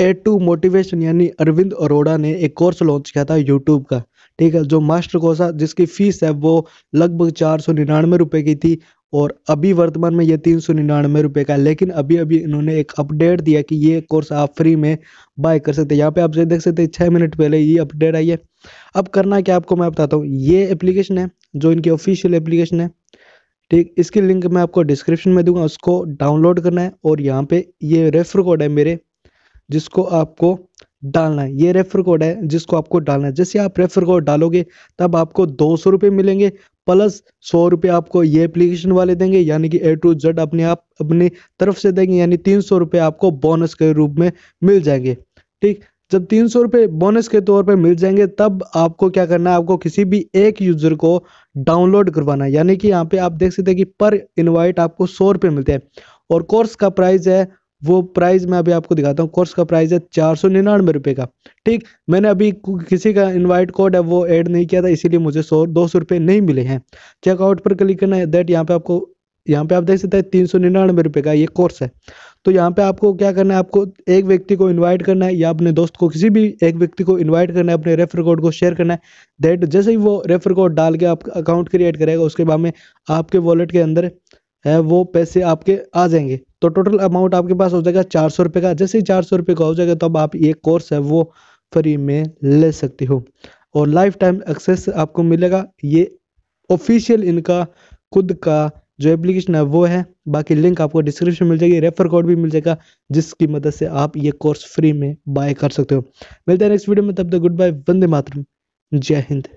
A to motivation यानी अरविंद अरोड़ा ने एक कोर्स लॉन्च किया था यूट्यूब का ठीक है जो मास्टर कोर्स था जिसकी फीस है वो लगभग चार सौ निन्यानवे रुपये की थी और अभी वर्तमान में ये तीन सौ निन्यानवे रुपये का है लेकिन अभी अभी इन्होंने एक अपडेट दिया कि ये कोर्स आप फ्री में बाय कर सकते हैं यहाँ पे आप देख सकते हैं छः मिनट पहले ये अपडेट आई है अब करना क्या आपको मैं बताता हूँ ये एप्लीकेशन है जो इनकी ऑफिशियल एप्लीकेशन है ठीक इसकी लिंक मैं आपको डिस्क्रिप्शन में दूंगा उसको डाउनलोड करना है और यहाँ पे ये रेफर कोड है मेरे जिसको आपको डालना है ये रेफर कोड है जिसको आपको डालना है जैसे आप रेफर कोड डालोगे तब आपको दो सौ रुपये मिलेंगे प्लस सौ रुपये आपको ये एप्लीकेशन वाले देंगे यानी कि ए टू जेड अपने आप अपनी तरफ से देंगे यानी तीन सौ रुपये आपको बोनस के रूप में मिल जाएंगे ठीक जब तीन सौ रुपये बोनस के तौर पे मिल जाएंगे तब आपको क्या करना है आपको किसी भी एक यूज़र को डाउनलोड करवाना है यानी कि यहाँ पे आप देख सकते हैं कि पर इनवाइट आपको सौ रुपये मिलते हैं और कोर्स का प्राइस है वो प्राइस मैं अभी आपको दिखाता हूँ कोर्स का प्राइस है चार सौ निन्यानवे रुपये का ठीक मैंने अभी किसी का इनवाइट कोड है वो ऐड नहीं किया था इसीलिए मुझे सौ दो सौ रुपये नहीं मिले हैं चेकआउट पर क्लिक करना है दैट यहाँ पे आपको यहाँ पे आप देख सकते हैं तीन सौ निन्यानवे रुपये का ये कोर्स है तो यहाँ पे आपको क्या करना है आपको एक व्यक्ति को इनवाइट करना है या अपने दोस्त को किसी भी एक व्यक्ति को इनवाइट करना है अपने रेफर कोड को शेयर करना है दैट जैसे ही वो रेफर कोड डाल के आप अकाउंट क्रिएट करेगा उसके बाद में आपके वॉलेट के अंदर है वो पैसे आपके आ जाएंगे तो टोटल अमाउंट आपके पास हो जाएगा चार सौ रुपये का जैसे ही चार सौ रुपये का हो जाएगा तब तो आप ये कोर्स है वो फ्री में ले सकते हो और लाइफ टाइम एक्सेस आपको मिलेगा ये ऑफिशियल इनका खुद का जो एप्लीकेशन है वो है बाकी लिंक आपको डिस्क्रिप्शन मिल जाएगी रेफर कोड भी मिल जाएगा जिसकी मदद से आप ये कोर्स फ्री में बाय कर सकते हो मिलते हैं नेक्स्ट वीडियो में तब तक गुड बाय वंदे मातरम जय हिंद